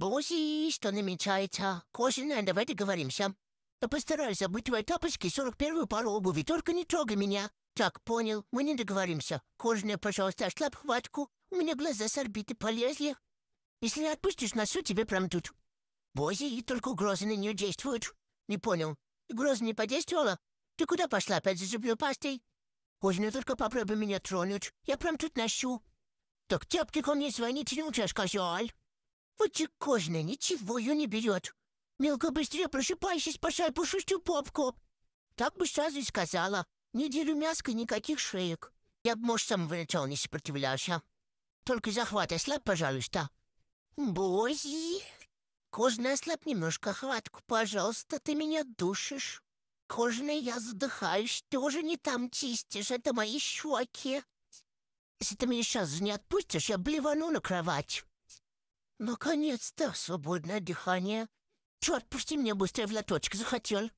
Боси, что намечается? Кошина, давай договоримся. Я Постарайся быть твоей тапочке сорок первую пару обуви, только не трогай меня. Так, понял, мы не договоримся. Кожаная, пожалуйста, ослабь хватку. У меня глаза с орбиты полезли. Если не отпустишь носу, тебе прям тут. Бози, и только угрозы на нее действуют. Не понял. Угроза не подействовала? Ты куда пошла опять за зубной пастой? Кожаная, только попробуй меня тронуть. Я прям тут нащу. Так ко мне звоните, не учешь, козёль. Подчекожная, ничего ее не берет. Мелко быстрее просыпайся, спасай пушистую попку. Так бы сразу и сказала. Неделю мяска никаких шеек. Я бы, может, сам самого начала не сопротивлялся. Только захват ослабь, пожалуйста. Бози, кожный ослабь немножко хватку, пожалуйста, ты меня душишь. Кожный я задыхаюсь, тоже не там чистишь, это мои щеки. Если ты меня сейчас не отпустишь, я блевану на кровать. Наконец-то свободное дыхание. Черт, пусти меня быстрее в лоточек, захотел.